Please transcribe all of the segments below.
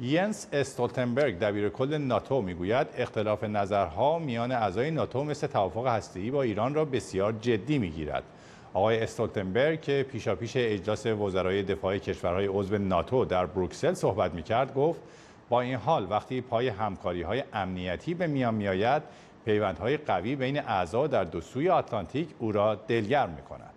ینس استولتنبرگ دبیر کل ناتو میگوید اختلاف نظرها میان اعضای ناتو مثل توافق هسته‌ای با ایران را بسیار جدی میگیرد آقای استولتنبرگ که پیشاپیش اجلاس وزرای دفاع کشورهای عضو ناتو در بروکسل صحبت میکرد گفت با این حال وقتی پای همکاری های امنیتی به میان میآید پیوندهای قوی بین اعضا در دو سوی آتلانتیک او را دلگرم میکند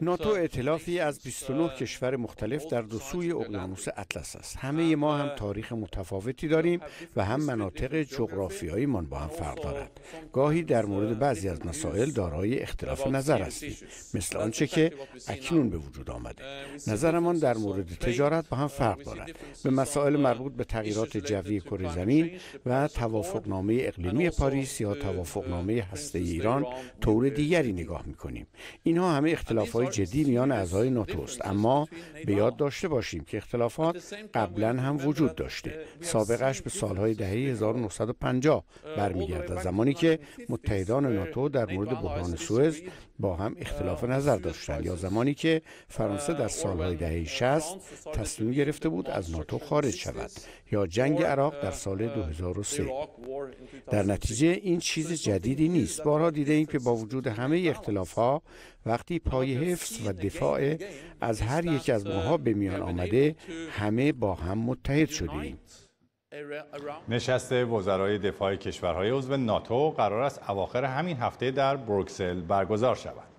ناتو uh, اطلافی از 29 uh, کشور مختلف در دو سوی اقیانوس اطلس است همه ما هم uh, تاریخ متفاوتی داریم و هم مناطق جغرافیایی من با هم فرق دارد گاهی در مورد بعضی از مسائل دارای اختلاف نظر هستیم مثل آنچه که اکنون به وجود آمده نظرمان در مورد تجارت با هم فرق دارد به مسائل مربوط به تغییرات جوی کره زمین و توافقنامه اقلیمی پاریس یا توافقنامه هسته ایران طور دیگری نگاه میکنیم اینها همه های جدی میان اعضای است. اما به یاد داشته باشیم که اختلافات قبلا هم وجود داشته سابقش به سالهای دهه 1950 برمیگردد زمانی که متحدان ناتو در مورد بحران سوئز با هم اختلاف نظر داشتند یا زمانی که فرانسه در سالهای دهه 60 تصمیم گرفته بود از ناتو خارج شود یا جنگ عراق در سال 2003 در نتیجه این چیز جدیدی نیست بارها دیده ایم که با وجود وجود همه اختلاف ها وقتی پای حفظ و دفاع از هر یک از ماها به میان آمده همه با هم متحد شدیم نشست وزرای دفاع کشورهای عضو ناتو قرار است اواخر همین هفته در بروکسل برگزار شود